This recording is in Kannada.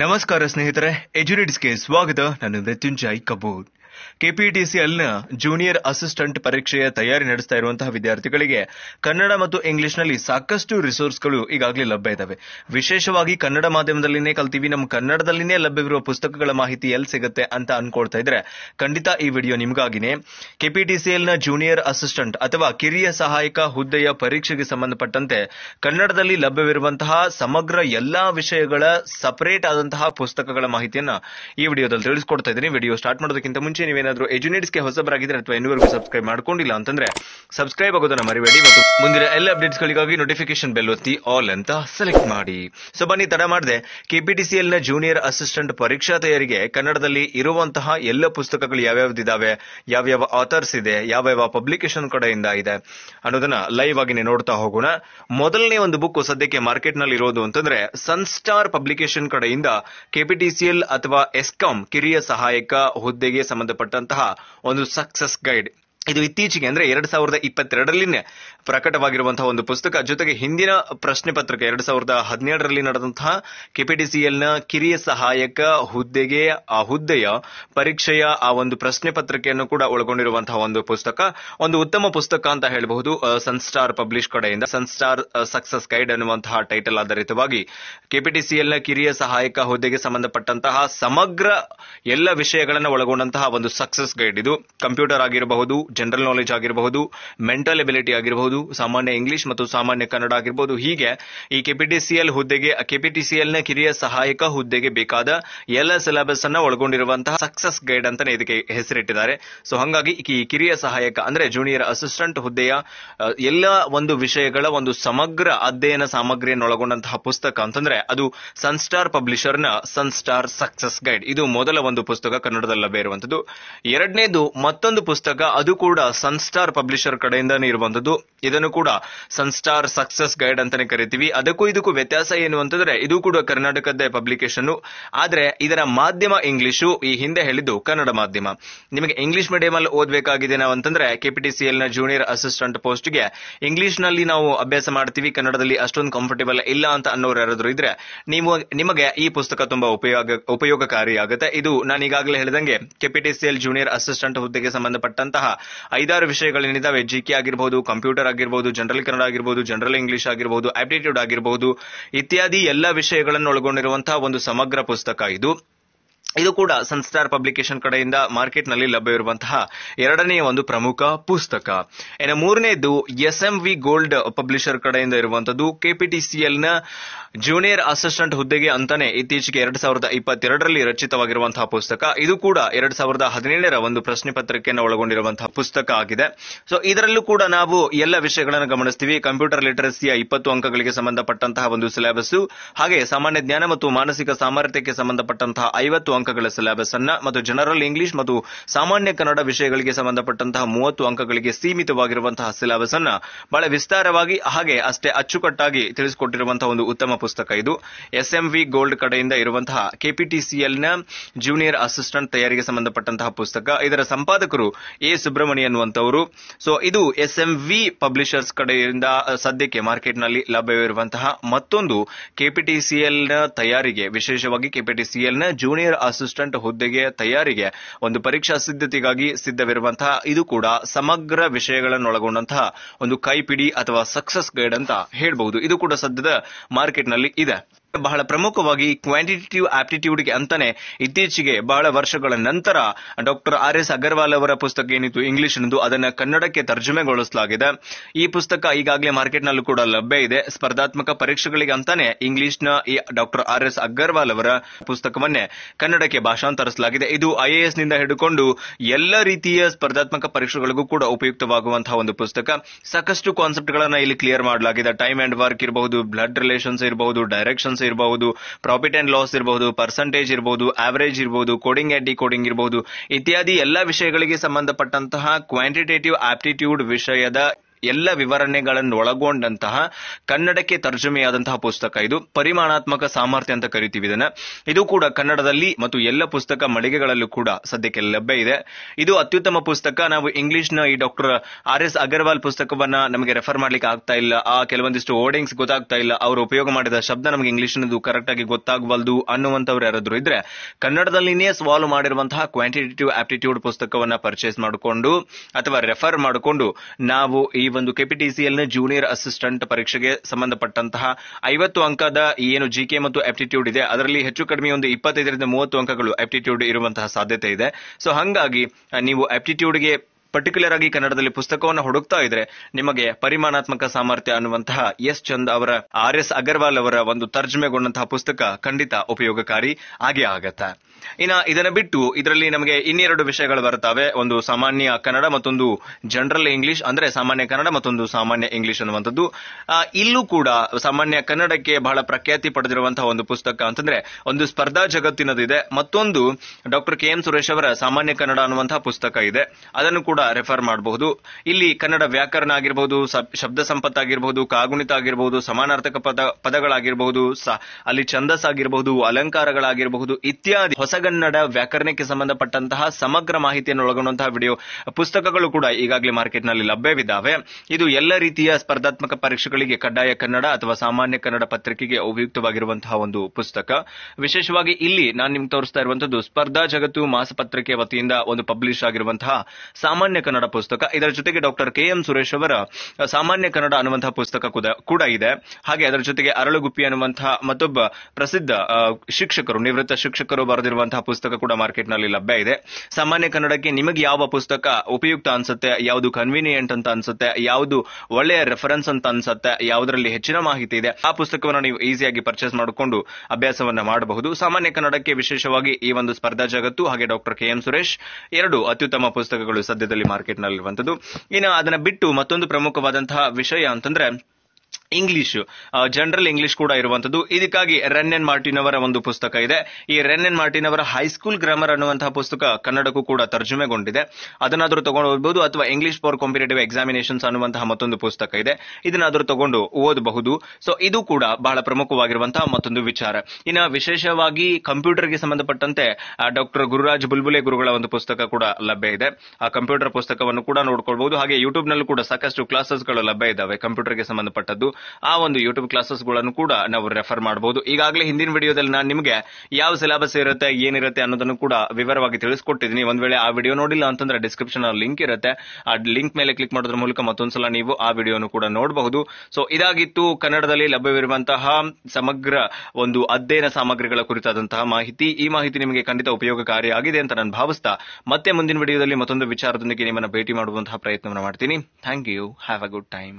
ನಮಸ್ಕಾರ ಸ್ನೇಹಿತರೆ ಎಜುರಿಡ್ಸ್ಗೆ ಸ್ವಾಗತ ನಾನು ಮೃತ್ಯುಂಜಯ್ ಕಪೂರ್ ಕೆಪಿಟಿಸಿಎಲ್ನ ಜೂನಿಯರ್ ಅಸಿಸ್ಟೆಂಟ್ ಪರೀಕ್ಷೆಯ ತಯಾರಿ ನಡೆಸ್ತಾ ಇರುವಂತಹ ವಿದ್ಯಾರ್ಥಿಗಳಿಗೆ ಕನ್ನಡ ಮತ್ತು ಇಂಗ್ಲಿಷ್ನಲ್ಲಿ ಸಾಕಷ್ಟು ರಿಸೋರ್ಸ್ಗಳು ಈಗಾಗಲೇ ಲಭ್ಯ ಇದ್ದಾವೆ ವಿಶೇಷವಾಗಿ ಕನ್ನಡ ಮಾಧ್ಯಮದಲ್ಲಿನೇ ಕಲ್ತೀವಿ ನಮ್ಮ ಕನ್ನಡದಲ್ಲಿನೇ ಲಭ್ಯವಿರುವ ಪುಸ್ತಕಗಳ ಮಾಹಿತಿ ಎಲ್ಲಿ ಸಿಗುತ್ತೆ ಅಂತ ಅನ್ಕೊಳ್ತಾ ಇದ್ರೆ ಖಂಡಿತ ಈ ವಿಡಿಯೋ ನಿಮಗಾಗಿನೇ ಕೆಪಿಟಿಸಿಎಲ್ನ ಜೂನಿಯರ್ ಅಸಿಸ್ಟೆಂಟ್ ಅಥವಾ ಕಿರಿಯ ಸಹಾಯಕ ಹುದ್ದೆಯ ಪರೀಕ್ಷೆಗೆ ಸಂಬಂಧಪಟ್ಟಂತೆ ಕನ್ನಡದಲ್ಲಿ ಲಭ್ಯವಿರುವಂತಹ ಸಮಗ್ರ ಎಲ್ಲಾ ವಿಷಯಗಳ ಸಪರೇಟ್ ಆದಂತಹ ಪುಸ್ತಕಗಳ ಮಾಹಿತಿಯನ್ನ ಈ ವಿಡಿಯೋದಲ್ಲಿ ತಿಳಿಸಿಕೊಡ್ತಾ ಇದ್ದೀನಿ ವಿಡಿಯೋ ಸ್ಟಾರ್ಟ್ ಮಾಡೋದಕ್ಕಿಂತ ಮುಂಚೆ ನೀವೇನಾದ್ರೂ ಎಜುನೇಟ್ಸ್ ಎಜುನೇಟ್ಸ್ಗೆ ಹೊಸಬರಾಗಿದ್ರೆ ಅಥವಾ ಇನ್ನೂವರೆಗೂ ಸಬ್ಸ್ಕ್ರೈಬ್ ಮಾಡ್ಕೊಂಡಿಲ್ಲ ಅಂತಂದ್ರೆ ಸಬ್ಸ್ಕ್ರೈಬ್ ಆಗೋದನ್ನ ಮರಿಬೇಡಿ ಮತ್ತು ಮುಂದಿನ ಎಲ್ಲ ಗಳಿಗಾಗಿ ನೋಟಿಫಿಕೇಶನ್ ಬೆಲ್ ಒತ್ತಿ ಆಲ್ ಅಂತ ಸೆಲೆಕ್ಟ್ ಮಾಡಿ ಸೊ ಬನ್ನಿ ತಡ ಮಾಡದೆ ನ ಜೂನಿಯರ್ ಅಸಿಸ್ಟೆಂಟ್ ಪರೀಕ್ಷಾ ತಯಾರಿಗೆ ಕನ್ನಡದಲ್ಲಿ ಇರುವಂತಹ ಎಲ್ಲ ಪುಸ್ತಕಗಳು ಯಾವ್ಯಾವ್ದಿದಾವೆ ಯಾವ್ಯಾವ ಆಥರ್ಸ್ ಇದೆ ಯಾವ ಯಾವ ಪಬ್ಲಿಕೇಶನ್ ಕಡೆಯಿಂದ ಇದೆ ಅನ್ನೋದನ್ನ ಲೈವ್ ಆಗಿ ನೋಡ್ತಾ ಹೋಗೋಣ ಮೊದಲನೇ ಒಂದು ಬುಕ್ ಸದ್ಯಕ್ಕೆ ಮಾರ್ಕೆಟ್ ನಲ್ಲಿ ಇರೋದು ಅಂತಂದ್ರೆ ಸನ್ಸ್ಟಾರ್ ಪಬ್ಲಿಕೇಶನ್ ಕಡೆಯಿಂದ ಕೆಪಿಟಿಸಿಎಲ್ ಅಥವಾ ಎಸ್ಕಾಂ ಕಿರಿಯ ಸಹಾಯಕ ಹುದ್ದೆಗೆ ಸಂಬಂಧ ಸಂಬಂಧಪಟ್ಟಂತಹ ಒಂದು ಸಕ್ಸಸ್ ಗೈಡ್ ಇದು ಇತ್ತೀಚೆಗೆ ಅಂದರೆ ಎರಡು ಸಾವಿರದ ಇಪ್ಪತ್ತೆರಡರಲ್ಲಿ ಪ್ರಕಟವಾಗಿರುವಂತಹ ಒಂದು ಪುಸ್ತಕ ಜೊತೆಗೆ ಹಿಂದಿನ ಪ್ರಶ್ನೆ ಪತ್ರಿಕೆ ಎರಡು ಸಾವಿರದ ಹದಿನೇಳರಲ್ಲಿ ನಡೆದಂತಹ ಕೆಪಿಟಿಸಿಎಲ್ನ ಕಿರಿಯ ಸಹಾಯಕ ಹುದ್ದೆಗೆ ಆ ಹುದ್ದೆಯ ಪರೀಕ್ಷೆಯ ಆ ಒಂದು ಪ್ರಶ್ನೆ ಪತ್ರಿಕೆಯನ್ನು ಕೂಡ ಒಳಗೊಂಡಿರುವಂತಹ ಒಂದು ಪುಸ್ತಕ ಒಂದು ಉತ್ತಮ ಪುಸ್ತಕ ಅಂತ ಹೇಳಬಹುದು ಸನ್ಸ್ಟಾರ್ ಪಬ್ಲಿಷ್ ಕಡೆಯಿಂದ ಸನ್ಸ್ಟಾರ್ ಸಕ್ಸಸ್ ಗೈಡ್ ಅನ್ನುವಂತಹ ಟೈಟಲ್ ಆಧಾರಿತವಾಗಿ ಕೆಪಿಟಿಸಿಎಲ್ನ ಕಿರಿಯ ಸಹಾಯಕ ಹುದ್ದೆಗೆ ಸಂಬಂಧಪಟ್ಟಂತಹ ಸಮಗ್ರ ಎಲ್ಲ ವಿಷಯಗಳನ್ನು ಒಳಗೊಂಡಂತಹ ಒಂದು ಸಕ್ಸಸ್ ಗೈಡ್ ಇದು ಕಂಪ್ಯೂಟರ್ ಆಗಿರಬಹುದು ಜನರಲ್ ನಾಲೆಜ್ ಆಗಿರಬಹುದು ಮೆಂಟಲ್ ಎಬಿಲಿಟಿ ಆಗಿರಬಹುದು ಸಾಮಾನ್ಯ ಇಂಗ್ಲಿಷ್ ಮತ್ತು ಸಾಮಾನ್ಯ ಕನ್ನಡ ಆಗಿರಬಹುದು ಹೀಗೆ ಈ ಕೆಪಿಟಿಸಿಎಲ್ ಹುದ್ದೆಗೆ ಕೆಪಿಟಿಸಿಎಲ್ನ ಕಿರಿಯ ಸಹಾಯಕ ಹುದ್ದೆಗೆ ಬೇಕಾದ ಎಲ್ಲ ಸಿಲೆಬಸ್ ಅನ್ನ ಒಳಗೊಂಡಿರುವಂತಹ ಸಕ್ಸಸ್ ಗೈಡ್ ಅಂತಲೇ ಇದಕ್ಕೆ ಹೆಸರಿಟ್ಟಿದ್ದಾರೆ ಸೊ ಹಾಗಾಗಿ ಈ ಕಿರಿಯ ಸಹಾಯಕ ಅಂದ್ರೆ ಜೂನಿಯರ್ ಅಸಿಸ್ಟೆಂಟ್ ಹುದ್ದೆಯ ಎಲ್ಲ ಒಂದು ವಿಷಯಗಳ ಒಂದು ಸಮಗ್ರ ಅಧ್ಯಯನ ಸಾಮಗ್ರಿಯನ್ನು ಒಳಗೊಂಡಂತಹ ಪುಸ್ತಕ ಅಂತಂದ್ರೆ ಅದು ಸನ್ಸ್ಟಾರ್ ಪಬ್ಲಿಷರ್ನ ಸನ್ಸ್ಟಾರ್ ಸಕ್ಸಸ್ ಗೈಡ್ ಇದು ಮೊದಲ ಒಂದು ಪುಸ್ತಕ ಕನ್ನಡದಲ್ಲಿ ಲಭ್ಯ ಇರುವಂತದ್ದು ಎರಡನೇದು ಮತ್ತೊಂದು ಪುಸ್ತಕ ಅದು ಕೂಡ ಕೂಡ ಸನ್ಸ್ಟಾರ್ ಪಬ್ಲಿಷರ್ ಕಡೆಯಿಂದ ಇರುವಂತದ್ದು ಇದನ್ನು ಕೂಡ ಸನ್ಸ್ಟಾರ್ ಸಕ್ಸಸ್ ಗೈಡ್ ಅಂತಾನೆ ಕರಿತೀವಿ ಅದಕ್ಕೂ ಇದಕ್ಕೂ ವ್ಯತ್ಯಾಸ ಏನು ಅಂತಂದ್ರೆ ಇದು ಕೂಡ ಕರ್ನಾಟಕದ ಪಬ್ಲಿಕೇಶನ್ ಆದ್ರೆ ಇದರ ಮಾಧ್ಯಮ ಇಂಗ್ಲಿಷು ಈ ಹಿಂದೆ ಹೇಳಿದ್ದು ಕನ್ನಡ ಮಾಧ್ಯಮ ನಿಮಗೆ ಇಂಗ್ಲಿಷ್ ಮೀಡಿಯಂ ಅಲ್ಲಿ ಓದಬೇಕಾಗಿದೆ ನಾವು ಅಂತಂದ್ರೆ ಕೆಪಿಟಿಸಿಎಲ್ ನ ಜೂನಿಯರ್ ಅಸಿಸ್ಟೆಂಟ್ ಪೋಸ್ಟ್ ಗೆ ಇಂಗ್ಲಿಷ್ ನಲ್ಲಿ ನಾವು ಅಭ್ಯಾಸ ಮಾಡ್ತೀವಿ ಕನ್ನಡದಲ್ಲಿ ಅಷ್ಟೊಂದು ಕಂಫರ್ಟೇಬಲ್ ಇಲ್ಲ ಅಂತ ಅನ್ನೋರು ಯಾರಾದ್ರೂ ಇದ್ರೆ ನೀವು ನಿಮಗೆ ಈ ಪುಸ್ತಕ ತುಂಬಾ ಉಪಯೋಗ ಉಪಯೋಗಕಾರಿಯಾಗುತ್ತೆ ಇದು ನಾನು ಈಗಾಗಲೇ ಹೇಳಿದಂಗೆ ಕೆಪಿಟಿಸಿಎಲ್ ಜೂನಿಯರ್ ಅಸಿಸ್ಟೆಂಟ್ ಹುದ್ದೆಗೆ ಸಂಬಂಧಪಟ್ಟಂತಹ ಐದಾರು ವಿಷಯಗಳೇನಿದ್ದಾವೆ ಜಿ ಕೆ ಆಗಿರ್ಬೋದು ಕಂಪ್ಯೂಟರ್ ಆಗಿರ್ಬೋದು ಜನರಲ್ ಕನ್ನಡ ಆಗಿರ್ಬೋದು ಜನರಲ್ ಇಂಗ್ಲಿಷ್ ಆಗಿರ್ಬೋದು ಆಪ್ಟಿಟ್ಯೂಡ್ ಆಗಿರ್ಬೋದು ಇತ್ಯಾದಿ ಎಲ್ಲ ವಿಷಯಗಳನ್ನು ಒಳಗೊಂಡಿರುವಂತಹ ಒಂದು ಸಮಗ್ರ ಪುಸ್ತಕ ಇದು ಇದು ಕೂಡ ಸನ್ಸ್ಟಾರ್ ಪಬ್ಲಿಕೇಶನ್ ಕಡೆಯಿಂದ ಮಾರ್ಕೆಟ್ನಲ್ಲಿ ಲಭ್ಯವಿರುವಂತಹ ಎರಡನೇ ಒಂದು ಪ್ರಮುಖ ಪುಸ್ತಕ ಇನ್ನು ಮೂರನೇದು S M V gold publisher ಕಡೆಯಿಂದ ಇರುವಂತದ್ದು ಕೆಪಿಟಿಸಿಎಲ್ನ ಜೂನಿಯರ್ ಅಸಿಸ್ಟೆಂಟ್ ಹುದ್ದೆಗೆ ಅಂತಾನೆ ಇತ್ತೀಚೆಗೆ ಎರಡ್ ಸಾವಿರದ ಇಪ್ಪತ್ತೆರಡರಲ್ಲಿ ರಚಿತವಾಗಿರುವಂತಹ ಪುಸ್ತಕ ಇದು ಕೂಡ ಎರಡ್ ಸಾವಿರದ ಹದಿನೇಳರ ಒಂದು ಪ್ರಶ್ನೆ ಪತ್ರಿಕೆಯನ್ನು ಒಳಗೊಂಡಿರುವಂತಹ ಪುಸ್ತಕ ಆಗಿದೆ ಸೊ ಇದರಲ್ಲೂ ಕೂಡ ನಾವು ಎಲ್ಲ ವಿಷಯಗಳನ್ನು ಗಮನಿಸ್ತೀವಿ ಕಂಪ್ಯೂಟರ್ ಲಿಟರಸಿಯ ಇಪ್ಪತ್ತು ಅಂಕಗಳಿಗೆ ಸಂಬಂಧಪಟ್ಟಂತಹ ಒಂದು ಸಿಲೆಬಸ್ ಹಾಗೆ ಸಾಮಾನ್ಯ ಜ್ಞಾನ ಮತ್ತು ಮಾನಸಿಕ ಸಾಮರ್ಥ್ಯಕ್ಕೆ ಸಂಬಂಧಪಟ್ಟಂತಹ ಐವತ್ತು ಅಂಕ ಅಂಕಗಳ ಸಿಲೆಬಸ್ ಅನ್ನ ಮತ್ತು ಜನರಲ್ ಇಂಗ್ಲಿಷ್ ಮತ್ತು ಸಾಮಾನ್ಯ ಕನ್ನಡ ವಿಷಯಗಳಿಗೆ ಸಂಬಂಧಪಟ್ಟಂತಹ ಮೂವತ್ತು ಅಂಕಗಳಿಗೆ ಸೀಮಿತವಾಗಿರುವಂತಹ ಸಿಲೆಬಸ್ ಅನ್ನ ಬಹಳ ವಿಸ್ತಾರವಾಗಿ ಹಾಗೆ ಅಷ್ಟೇ ಅಚ್ಚುಕಟ್ಟಾಗಿ ತಿಳಿಸಿಕೊಟ್ಟಿರುವಂತಹ ಒಂದು ಉತ್ತಮ ಪುಸ್ತಕ ಇದು ಎಸ್ ಎಂ ವಿ ಗೋಲ್ಡ್ ಕಡೆಯಿಂದ ಇರುವಂತಹ ಕೆಪಿಟಿಸಿಎಲ್ನ ಜೂನಿಯರ್ ಅಸಿಸ್ಟೆಂಟ್ ತಯಾರಿಗೆ ಸಂಬಂಧಪಟ್ಟಂತಹ ಪುಸ್ತಕ ಇದರ ಸಂಪಾದಕರು ಎ ಸುಬ್ರಹ್ಮಣ್ಯ ಅನ್ನುವಂಥವರು ಸೊ ಇದು ಎಸ್ ಎಂ ವಿ ಪಬ್ಲಿಷರ್ಸ್ ಕಡೆಯಿಂದ ಸದ್ಯಕ್ಕೆ ಮಾರ್ಕೆಟ್ನಲ್ಲಿ ಲಭ್ಯವಿರುವಂತಹ ಮತ್ತೊಂದು ಕೆಪಿಟಿಸಿಎಲ್ನ ತಯಾರಿಗೆ ವಿಶೇಷವಾಗಿ ಕೆಪಿಟಿಸಿಎಲ್ನ ಜೂನಿಯರ್ ಅಸಿಸ್ಟೆಂಟ್ ಹುದ್ದೆಗೆ ತಯಾರಿಗೆ ಒಂದು ಪರೀಕ್ಷಾ ಸಿದ್ಧತೆಗಾಗಿ ಸಿದ್ಧವಿರುವಂತಹ ಇದು ಕೂಡ ಸಮಗ್ರ ವಿಷಯಗಳನ್ನೊಳಗೊಂಡಂತಹ ಒಂದು ಕೈಪಿಡಿ ಅಥವಾ ಸಕ್ಸಸ್ ಗೈಡ್ ಅಂತ ಹೇಳಬಹುದು ಇದು ಕೂಡ ಸದ್ಯದ ಮಾರ್ಕೆಟ್ನಲ್ಲಿ ಇದೆ ಬಹಳ ಪ್ರಮುಖವಾಗಿ ಕ್ವಾಂಟಿಟೇಟಿವ್ ಆಪ್ಟಿಟ್ಯೂಡ್ಗೆ ಅಂತಾನೆ ಇತ್ತೀಚೆಗೆ ಬಹಳ ವರ್ಷಗಳ ನಂತರ ಡಾಕ್ಟರ್ ಆರ್ ಎಸ್ ಅಗರ್ವಾಲ್ ಅವರ ಪುಸ್ತಕ ಏನಿತ್ತು ಇಂಗ್ಲಿಷ್ ನದು ಅದನ್ನ ಕನ್ನಡಕ್ಕೆ ತರ್ಜುಮೆಗೊಳಿಸಲಾಗಿದೆ ಈ ಪುಸ್ತಕ ಈಗಾಗಲೇ ಮಾರ್ಕೆಟ್ನಲ್ಲೂ ಕೂಡ ಲಭ್ಯ ಇದೆ ಸ್ಪರ್ಧಾತ್ಮಕ ಪರೀಕ್ಷೆಗಳಿಗೆ ಅಂತಾನೆ ನ ಈ ಡಾಕ್ಟರ್ ಆರ್ ಎಸ್ ಅಗರ್ವಾಲ್ ಅವರ ಪುಸ್ತಕವನ್ನೇ ಕನ್ನಡಕ್ಕೆ ಭಾಷಾಂತರಿಸಲಾಗಿದೆ ಇದು ಐಎಎಸ್ ನಿಂದ ಹಿಡಿದುಕೊಂಡು ಎಲ್ಲ ರೀತಿಯ ಸ್ಪರ್ಧಾತ್ಮಕ ಪರೀಕ್ಷೆಗಳಿಗೂ ಕೂಡ ಉಪಯುಕ್ತವಾಗುವಂತಹ ಒಂದು ಪುಸ್ತಕ ಸಾಕಷ್ಟು ಗಳನ್ನ ಇಲ್ಲಿ ಕ್ಲಿಯರ್ ಮಾಡಲಾಗಿದೆ ಟೈಮ್ ಅಂಡ್ ವರ್ಕ್ ಇರಬಹುದು ಬ್ಲಡ್ ರಿಲೇಷನ್ಸ್ ಇರಬಹುದು ಡೈರೆಕ್ಷನ್ಸ್ ಇರಬಹುದು ಪ್ರಾಫಿಟ್ ಅಂಡ್ ಲಾಸ್ ಇರಬಹುದು ಪರ್ಸೆಂಟೇಜ್ ಇರಬಹುದು ಆವರೇಜ್ ಇರಬಹುದು ಕೋಡಿಂಗ್ ಡಿ ಕೋಡಿಂಗ್ ಇರಬಹುದು ಇತ್ಯಾದಿ ಎಲ್ಲಾ ವಿಷಯಗಳಿಗೆ ಸಂಬಂಧಪಟ್ಟಂತಹ ಕ್ವಾಂಟಿಟೇಟಿವ್ ಆಪ್ಟಿಟ್ಯೂಡ್ ವಿಷಯದ ಎಲ್ಲ ವಿವರಣೆಗಳನ್ನು ಒಳಗೊಂಡಂತಹ ಕನ್ನಡಕ್ಕೆ ತರ್ಜುಮೆಯಾದಂತಹ ಪುಸ್ತಕ ಇದು ಪರಿಮಾಣಾತ್ಮಕ ಸಾಮರ್ಥ್ಯ ಅಂತ ಕರಿತೀವಿ ಇದನ್ನ ಇದು ಕೂಡ ಕನ್ನಡದಲ್ಲಿ ಮತ್ತು ಎಲ್ಲ ಪುಸ್ತಕ ಮಳಿಗೆಗಳಲ್ಲೂ ಕೂಡ ಸದ್ಯಕ್ಕೆ ಲಭ್ಯ ಇದೆ ಇದು ಅತ್ಯುತ್ತಮ ಪುಸ್ತಕ ನಾವು ಇಂಗ್ಲಿಷ್ನ ಈ ಡಾಕ್ಟರ್ ಆರ್ ಎಸ್ ಅಗರ್ವಾಲ್ ಪುಸ್ತಕವನ್ನ ನಮಗೆ ರೆಫರ್ ಮಾಡ್ಲಿಕ್ಕೆ ಆಗ್ತಾ ಇಲ್ಲ ಆ ಕೆಲವೊಂದಿಷ್ಟು ಓರ್ಡಿಂಗ್ಸ್ ಗೊತ್ತಾಗ್ತಾ ಇಲ್ಲ ಅವರು ಉಪಯೋಗ ಮಾಡಿದ ಶಬ್ದ ನಮಗೆ ಇಂಗ್ಲಿಷ್ ನದು ಕರೆಕ್ಟ್ ಆಗಿ ಗೊತ್ತಾಗಬಲ್ದು ಅನ್ನುವಂಥವ್ರು ಯಾರಾದ್ರೂ ಇದ್ರೆ ಕನ್ನಡದಲ್ಲಿನೇ ಸಾಲ್ವ್ ಮಾಡಿರುವಂತಹ ಕ್ವಾಂಟಿಟೇಟಿವ್ ಆಪ್ಟಿಟ್ಯೂಡ್ ಪುಸ್ತಕವನ್ನ ಪರ್ಚೇಸ್ ಮಾಡಿಕೊಂಡು ಅಥವಾ ರೆಫರ್ ಮಾಡಿಕೊಂಡು ನಾವು ಈ ಈ ಒಂದು ಕೆಪಿಟಿಸಿಎಲ್ ಜೂನಿಯರ್ ಅಸಿಸ್ಟೆಂಟ್ ಪರೀಕ್ಷೆಗೆ ಸಂಬಂಧಪಟ್ಟಂತಹ ಐವತ್ತು ಅಂಕದ ಏನು ಜಿಕೆ ಮತ್ತು ಆಪ್ಟಿಟ್ಯೂಡ್ ಇದೆ ಅದರಲ್ಲಿ ಹೆಚ್ಚು ಕಡಿಮೆ ಒಂದು ಇಪ್ಪತ್ತೈದರಿಂದ ಮೂವತ್ತು ಅಂಕಗಳು ಆಪ್ಟಿಟ್ಯೂಡ್ ಇರುವಂತಹ ಸಾಧ್ಯತೆ ಇದೆ ಸೊ ಹಾಗಾಗಿ ನೀವು ಆಪ್ಟಿಟ್ಯೂಡ್ಗೆ ಪರ್ಟಿಕ್ಯುಲರ್ ಆಗಿ ಕನ್ನಡದಲ್ಲಿ ಪುಸ್ತಕವನ್ನು ಹುಡುಕ್ತಾ ಇದ್ರೆ ನಿಮಗೆ ಪರಿಮಾಣಾತ್ಮಕ ಸಾಮರ್ಥ್ಯ ಅನ್ನುವಂತಹ ಎಸ್ ಚಂದ್ ಅವರ ಆರ್ ಎಸ್ ಅಗರ್ವಾಲ್ ಅವರ ಒಂದು ತರ್ಜಮೆಗೊಂಡಂತಹ ಪುಸ್ತಕ ಖಂಡಿತ ಉಪಯೋಗಕಾರಿ ಆಗಿ ಆಗತ್ತೆ ಇನ್ನ ಇದನ್ನ ಬಿಟ್ಟು ಇದರಲ್ಲಿ ನಮಗೆ ಇನ್ನೆರಡು ವಿಷಯಗಳು ಬರ್ತವೆ ಒಂದು ಸಾಮಾನ್ಯ ಕನ್ನಡ ಮತ್ತೊಂದು ಜನರಲ್ ಇಂಗ್ಲಿಷ್ ಅಂದ್ರೆ ಸಾಮಾನ್ಯ ಕನ್ನಡ ಮತ್ತೊಂದು ಸಾಮಾನ್ಯ ಇಂಗ್ಲಿಷ್ ಅನ್ನುವಂಥದ್ದು ಇಲ್ಲೂ ಕೂಡ ಸಾಮಾನ್ಯ ಕನ್ನಡಕ್ಕೆ ಬಹಳ ಪ್ರಖ್ಯಾತಿ ಪಡೆದಿರುವಂತಹ ಒಂದು ಪುಸ್ತಕ ಅಂತಂದ್ರೆ ಒಂದು ಸ್ಪರ್ಧಾ ಜಗತ್ತಿನದಿದೆ ಮತ್ತೊಂದು ಡಾಕ್ಟರ್ ಕೆ ಎಂ ಸುರೇಶ್ ಅವರ ಸಾಮಾನ್ಯ ಕನ್ನಡ ಅನ್ನುವಂತಹ ಪುಸ್ತಕ ಇದೆ ಅದನ್ನು ಕೂಡ ರೆಫರ್ ಮಾಡಬಹುದು ಇಲ್ಲಿ ಕನ್ನಡ ವ್ಯಾಕರಣ ಆಗಿರಬಹುದು ಶಬ್ದ ಸಂಪತ್ ಆಗಿರಬಹುದು ಕಾಗುಣಿತ ಆಗಿರಬಹುದು ಸಮಾನಾರ್ಥಕ ಪದ ಪದಗಳಾಗಿರಬಹುದು ಅಲ್ಲಿ ಛಂದಸ್ ಆಗಿರಬಹುದು ಅಲಂಕಾರಗಳಾಗಿರಬಹುದು ಇತ್ಯಾದಿ ಹೊಸ ಹೊಸಗನ್ನಡ ವ್ಯಾಕರಣಕ್ಕೆ ಸಂಬಂಧಪಟ್ಟಂತಹ ಸಮಗ್ರ ಮಾಹಿತಿಯನ್ನು ಒಳಗೊಂಡಂತಹ ವಿಡಿಯೋ ಪುಸ್ತಕಗಳು ಕೂಡ ಈಗಾಗಲೇ ಮಾರ್ಕೆಟ್ನಲ್ಲಿ ಲಭ್ಯವಿದ್ದಾವೆ ಇದು ಎಲ್ಲ ರೀತಿಯ ಸ್ಪರ್ಧಾತ್ಮಕ ಪರೀಕ್ಷೆಗಳಿಗೆ ಕಡ್ಡಾಯ ಕನ್ನಡ ಅಥವಾ ಸಾಮಾನ್ಯ ಕನ್ನಡ ಪತ್ರಿಕೆಗೆ ಉಪಯುಕ್ತವಾಗಿರುವಂತಹ ಒಂದು ಪುಸ್ತಕ ವಿಶೇಷವಾಗಿ ಇಲ್ಲಿ ನಾನು ನಿಮ್ಗೆ ತೋರಿಸ್ತಾ ಇರುವಂತದ್ದು ಸ್ಪರ್ಧಾ ಜಗತ್ತು ಮಾಸಪತ್ರಿಕೆ ವತಿಯಿಂದ ಒಂದು ಪಬ್ಲಿಷ್ ಆಗಿರುವಂತಹ ಸಾಮಾನ್ಯ ಕನ್ನಡ ಪುಸ್ತಕ ಇದರ ಜೊತೆಗೆ ಡಾಕ್ಟರ್ ಕೆ ಎಂ ಸುರೇಶ್ ಅವರ ಸಾಮಾನ್ಯ ಕನ್ನಡ ಅನ್ನುವಂತಹ ಪುಸ್ತಕ ಕೂಡ ಇದೆ ಹಾಗೆ ಅದರ ಜೊತೆಗೆ ಅರಳುಗುಪ್ಪಿ ಅನ್ನುವಂತಹ ಮತ್ತೊಬ್ಬ ಪ್ರಸಿದ್ಧ ಶಿಕ್ಷಕರು ನಿವೃತ್ತ ಶಿಕ್ಷಕರು ಬರೆದಿರುವ ಇರುವಂತಹ ಪುಸ್ತಕ ಕೂಡ ಮಾರ್ಕೆಟ್ ನಲ್ಲಿ ಲಭ್ಯ ಇದೆ ಸಾಮಾನ್ಯ ಕನ್ನಡಕ್ಕೆ ನಿಮಗೆ ಯಾವ ಪುಸ್ತಕ ಉಪಯುಕ್ತ ಅನ್ಸುತ್ತೆ ಯಾವುದು ಕನ್ವೀನಿಯೆಂಟ್ ಅಂತ ಅನ್ಸುತ್ತೆ ಯಾವುದು ಒಳ್ಳೆಯ ರೆಫರೆನ್ಸ್ ಅಂತ ಅನ್ಸುತ್ತೆ ಯಾವುದರಲ್ಲಿ ಹೆಚ್ಚಿನ ಮಾಹಿತಿ ಇದೆ ಆ ಪುಸ್ತಕವನ್ನು ನೀವು ಈಸಿಯಾಗಿ ಪರ್ಚೇಸ್ ಮಾಡಿಕೊಂಡು ಅಭ್ಯಾಸವನ್ನ ಮಾಡಬಹುದು ಸಾಮಾನ್ಯ ಕನ್ನಡಕ್ಕೆ ವಿಶೇಷವಾಗಿ ಈ ಒಂದು ಸ್ಪರ್ಧಾ ಜಗತ್ತು ಹಾಗೆ ಡಾಕ್ಟರ್ ಕೆ ಎಂ ಸುರೇಶ್ ಎರಡು ಅತ್ಯುತ್ತಮ ಪುಸ್ತಕಗಳು ಸದ್ಯದಲ್ಲಿ ಮಾರ್ಕೆಟ್ ನಲ್ಲಿರುವಂತದ್ದು ಇನ್ನು ಅದನ್ನ ಬಿಟ್ಟು ಮತ್ತೊಂದು ಪ್ರಮುಖವಾದಂತಹ ವಿಷಯ ಅಂತಂದ್ರೆ ಇಂಗ್ಲಿಷ್ ಜನರಲ್ ಇಂಗ್ಲಿಷ್ ಕೂಡ ಇರುವಂತದ್ದು ಇದಕ್ಕಾಗಿ ರೆನ್ ಎನ್ ಮಾರ್ಟಿನ್ ಅವರ ಒಂದು ಪುಸ್ತಕ ಇದೆ ಈ ರೆನ್ ಎನ್ ಮಾರ್ಟಿನ್ ಅವರ ಹೈಸ್ಕೂಲ್ ಗ್ರಾಮರ್ ಅನ್ನುವಂತಹ ಪುಸ್ತಕ ಕನ್ನಡಕ್ಕೂ ಕೂಡ ತರ್ಜುಮೆಗೊಂಡಿದೆ ಅದನ್ನಾದರೂ ತಗೊಂಡು ಓದಬಹುದು ಅಥವಾ ಇಂಗ್ಲಿಷ್ ಫಾರ್ ಕಾಂಪಿಟೇಟಿವ್ ಎಕ್ಸಾಮಿನೇಷನ್ಸ್ ಅನ್ನುವಂತಹ ಮತ್ತೊಂದು ಪುಸ್ತಕ ಇದೆ ಇದನ್ನಾದರೂ ತಗೊಂಡು ಓದಬಹುದು ಸೊ ಇದು ಕೂಡ ಬಹಳ ಪ್ರಮುಖವಾಗಿರುವಂತಹ ಮತ್ತೊಂದು ವಿಚಾರ ಇನ್ನು ವಿಶೇಷವಾಗಿ ಕಂಪ್ಯೂಟರ್ಗೆ ಸಂಬಂಧಪಟ್ಟಂತೆ ಡಾಕ್ಟರ್ ಗುರುರಾಜ್ ಬುಲ್ಬುಲೆ ಗುರುಗಳ ಒಂದು ಪುಸ್ತಕ ಕೂಡ ಲಭ್ಯ ಇದೆ ಆ ಕಂಪ್ಯೂಟರ್ ಪುಸ್ತಕವನ್ನು ಕೂಡ ನೋಡ್ಕೊಳ್ಬಹುದು ಹಾಗೆ ಯೂಟ್ಯೂಬ್ನಲ್ಲೂ ಕೂಡ ಸಾಕಷ್ಟು ಕ್ಲಾಸಸ್ಗಳು ಗಳು ಲಭ್ಯ ಇದ್ದಾವೆ ಕಂಪ್ಯೂಟರ್ಗೆ ಸಂಬಂಧಪಟ್ಟದ್ದು ಆ ಒಂದು ಯೂಟ್ಯೂಬ್ ಕ್ಲಾಸಸ್ಗಳನ್ನು ಕೂಡ ನಾವು ರೆಫರ್ ಮಾಡಬಹುದು ಈಗಾಗಲೇ ಹಿಂದಿನ ವಿಡಿಯೋದಲ್ಲಿ ನಾನು ನಿಮಗೆ ಯಾವ ಸಿಲೆಬಸ್ ಇರುತ್ತೆ ಏನಿರುತ್ತೆ ಅನ್ನೋದನ್ನು ಕೂಡ ವಿವರವಾಗಿ ತಿಳಿಸ್ಕೊಟ್ಟಿದ್ದೀನಿ ಒಂದ್ ವೇಳೆ ಆ ವಿಡಿಯೋ ನೋಡಿಲ್ಲ ಅಂತಂದ್ರೆ ಡಿಸ್ಕ್ರಿಪ್ಷನ್ ಲಿಂಕ್ ಇರುತ್ತೆ ಆ ಲಿಂಕ್ ಮೇಲೆ ಕ್ಲಿಕ್ ಮಾಡೋದ್ರ ಮೂಲಕ ಮತ್ತೊಂದ್ಸಲ ನೀವು ಆ ವಿಡಿಯೋನು ಕೂಡ ನೋಡಬಹುದು ಸೊ ಇದಾಗಿತ್ತು ಕನ್ನಡದಲ್ಲಿ ಲಭ್ಯವಿರುವಂತಹ ಸಮಗ್ರ ಒಂದು ಅಧ್ಯಯನ ಸಾಮಗ್ರಿಗಳ ಕುರಿತಾದಂತಹ ಮಾಹಿತಿ ಈ ಮಾಹಿತಿ ನಿಮಗೆ ಖಂಡಿತ ಉಪಯೋಗಕಾರಿಯಾಗಿದೆ ಅಂತ ನಾನು ಭಾವಿಸ್ತಾ ಮತ್ತೆ ಮುಂದಿನ ವಿಡಿಯೋದಲ್ಲಿ ಮತ್ತೊಂದು ವಿಚಾರದೊಂದಿಗೆ ನಿಮ್ಮನ್ನು ಭೇಟಿ ಮಾಡುವಂತಹ ಪ್ರಯತ್ನವನ್ನು ಮಾಡ್ತೀನಿ thank you have a good time